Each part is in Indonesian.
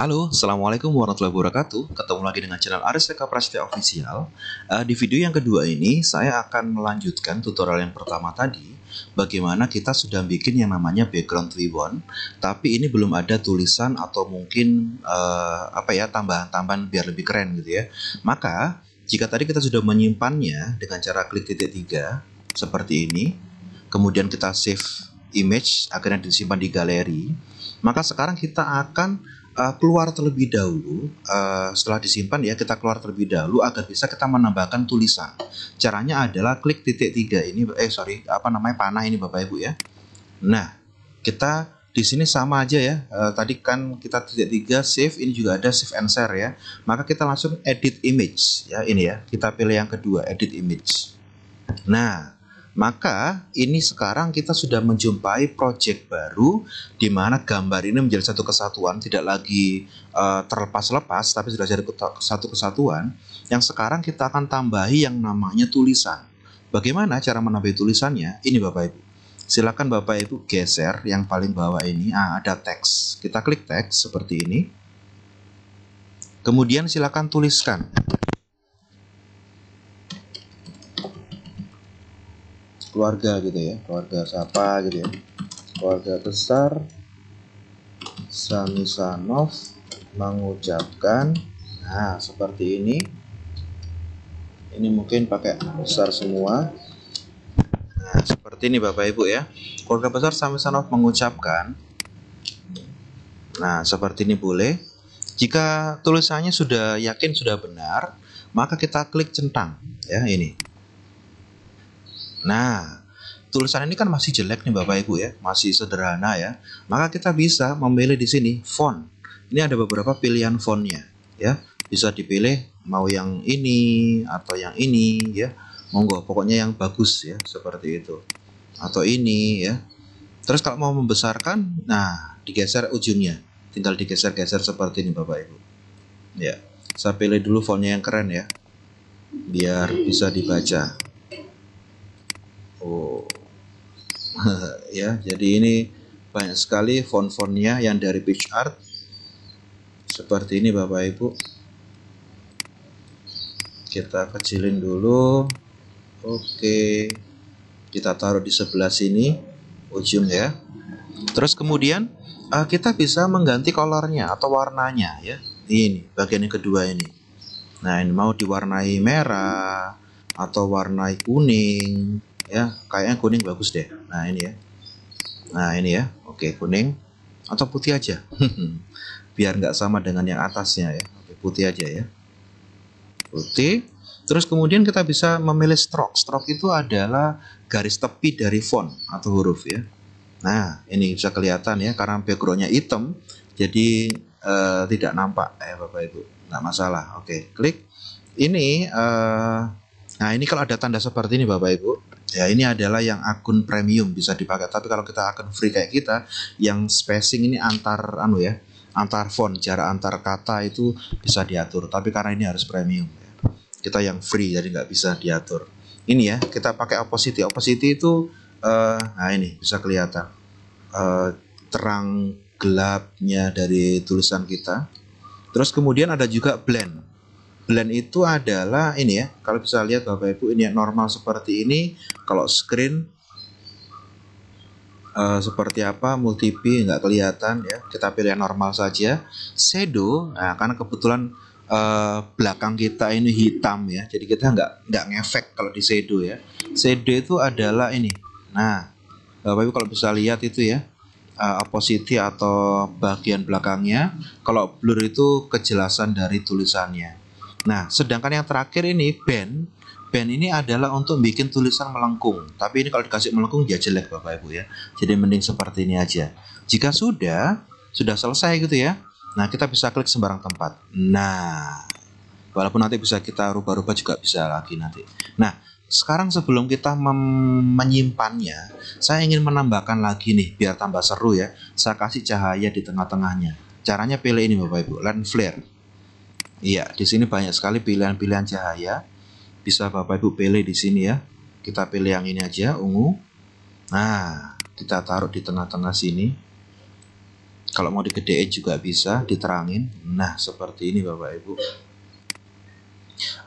Halo, Assalamualaikum warahmatullahi wabarakatuh Ketemu lagi dengan channel Aris Leka Prasetya Official uh, Di video yang kedua ini, saya akan melanjutkan tutorial yang pertama tadi Bagaimana kita sudah bikin yang namanya background ribbon Tapi ini belum ada tulisan atau mungkin uh, apa ya tambahan-tambahan biar lebih keren gitu ya Maka, jika tadi kita sudah menyimpannya dengan cara klik titik tiga Seperti ini Kemudian kita save image, akhirnya disimpan di galeri maka sekarang kita akan uh, keluar terlebih dahulu uh, setelah disimpan ya kita keluar terlebih dahulu agar bisa kita menambahkan tulisan caranya adalah klik titik tiga ini eh sorry apa namanya panah ini bapak ibu ya nah kita di sini sama aja ya uh, tadi kan kita titik tiga save ini juga ada save and share ya maka kita langsung edit image ya ini ya kita pilih yang kedua edit image nah maka ini sekarang kita sudah menjumpai project baru di mana gambar ini menjadi satu kesatuan, tidak lagi uh, terlepas-lepas, tapi sudah jadi satu kesatuan. Yang sekarang kita akan tambahi yang namanya tulisan. Bagaimana cara menambah tulisannya? Ini Bapak Ibu. Silakan Bapak Ibu geser yang paling bawah ini. Ah, ada teks. Kita klik teks seperti ini. Kemudian silakan tuliskan. keluarga gitu ya keluarga siapa gitu ya keluarga besar Samisanov mengucapkan nah seperti ini ini mungkin pakai besar semua nah seperti ini Bapak Ibu ya keluarga besar Samisanov mengucapkan nah seperti ini boleh jika tulisannya sudah yakin sudah benar maka kita klik centang ya ini Nah, tulisan ini kan masih jelek nih Bapak Ibu ya, masih sederhana ya. Maka kita bisa memilih di sini font. Ini ada beberapa pilihan fontnya ya. Bisa dipilih mau yang ini atau yang ini ya. Monggo pokoknya yang bagus ya seperti itu. Atau ini ya. Terus kalau mau membesarkan, nah digeser ujungnya. Tinggal digeser-geser seperti ini Bapak Ibu. Ya. Saya pilih dulu fontnya yang keren ya. Biar bisa dibaca. ya, jadi ini banyak sekali font-fontnya yang dari art seperti ini Bapak Ibu. Kita kecilin dulu. Oke. Kita taruh di sebelah sini ujung ya. Terus kemudian eh, kita bisa mengganti kolornya atau warnanya ya. Ini bagian yang kedua ini. Nah, ini mau diwarnai merah atau warnai kuning ya. Kayaknya kuning bagus deh Nah ini ya. Nah ini ya. Oke kuning atau putih aja. Biar nggak sama dengan yang atasnya ya. Oke putih aja ya. Putih. Terus kemudian kita bisa memilih stroke. Stroke itu adalah garis tepi dari font atau huruf ya. Nah ini bisa kelihatan ya karena backgroundnya hitam. Jadi uh, tidak nampak ya eh, Bapak Ibu. Nggak masalah. Oke klik. Ini uh, Nah, ini kalau ada tanda seperti ini Bapak Ibu, Ya ini adalah yang akun premium bisa dipakai. Tapi kalau kita akun free kayak kita, yang spacing ini antar anu ya, antar font, jarak antar kata itu bisa diatur. Tapi karena ini harus premium, ya. kita yang free jadi nggak bisa diatur. Ini ya kita pakai opacity. Opacity itu, uh, nah ini bisa kelihatan uh, terang gelapnya dari tulisan kita. Terus kemudian ada juga blend blend itu adalah ini ya kalau bisa lihat bapak ibu ini normal seperti ini kalau screen uh, seperti apa multi p nggak kelihatan ya kita pilih yang normal saja shadow nah, karena kebetulan uh, belakang kita ini hitam ya jadi kita nggak nggak ngefek kalau di shadow ya shadow itu adalah ini nah bapak ibu kalau bisa lihat itu ya uh, opacity atau bagian belakangnya. Kalau blur itu kejelasan dari tulisannya. Nah, sedangkan yang terakhir ini band band ini adalah untuk bikin tulisan melengkung. Tapi ini kalau dikasih melengkung ya jelek Bapak Ibu ya. Jadi mending seperti ini aja. Jika sudah, sudah selesai gitu ya. Nah, kita bisa klik sembarang tempat. Nah, walaupun nanti bisa kita rubah-rubah juga bisa lagi nanti. Nah, sekarang sebelum kita menyimpannya, saya ingin menambahkan lagi nih biar tambah seru ya. Saya kasih cahaya di tengah-tengahnya. Caranya pilih ini Bapak Ibu, lens flare. Iya, di sini banyak sekali pilihan-pilihan cahaya. Bisa Bapak Ibu pilih di sini ya. Kita pilih yang ini aja, ungu. Nah, kita taruh di tengah-tengah sini. Kalau mau digedein juga bisa, diterangin. Nah, seperti ini Bapak Ibu.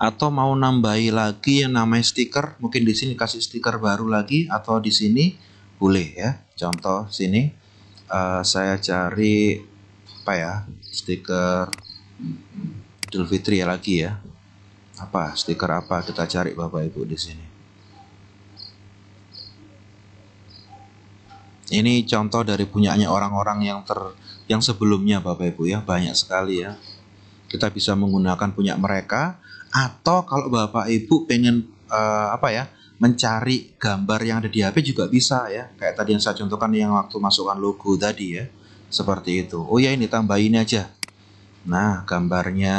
Atau mau nambahi lagi yang namanya stiker, mungkin di sini kasih stiker baru lagi atau di sini boleh ya. Contoh sini uh, saya cari apa ya? Stiker Idul Fitri ya lagi ya. Apa stiker apa kita cari Bapak Ibu di sini. Ini contoh dari punyanya orang-orang yang ter yang sebelumnya Bapak Ibu ya banyak sekali ya. Kita bisa menggunakan punya mereka atau kalau Bapak Ibu pengen uh, apa ya mencari gambar yang ada di HP juga bisa ya. Kayak tadi yang saya contohkan yang waktu masukkan logo tadi ya. Seperti itu. Oh ya ini tambahin aja Nah, gambarnya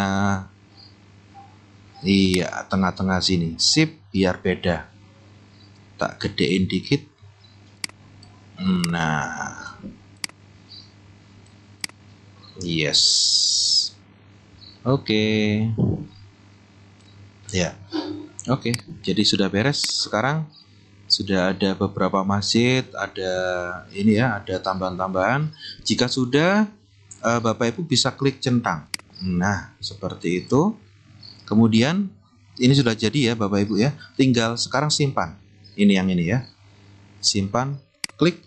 iya tengah-tengah sini. Sip, biar beda. Tak gedein dikit. Nah. Yes. Oke. Okay. Ya. Oke, okay, jadi sudah beres sekarang sudah ada beberapa masjid, ada ini ya, ada tambahan-tambahan. Jika sudah uh, Bapak Ibu bisa klik centang. Nah, seperti itu. Kemudian ini sudah jadi ya Bapak Ibu ya. Tinggal sekarang simpan. Ini yang ini ya. Simpan, klik.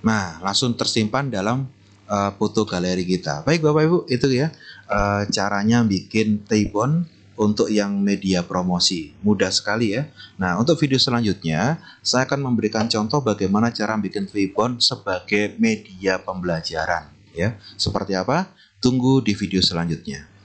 Nah, langsung tersimpan dalam uh, foto galeri kita. Baik Bapak Ibu, itu ya uh, caranya bikin table untuk yang media promosi. Mudah sekali ya. Nah, untuk video selanjutnya, saya akan memberikan contoh bagaimana cara bikin Freebound sebagai media pembelajaran. Ya, seperti apa? Tunggu di video selanjutnya.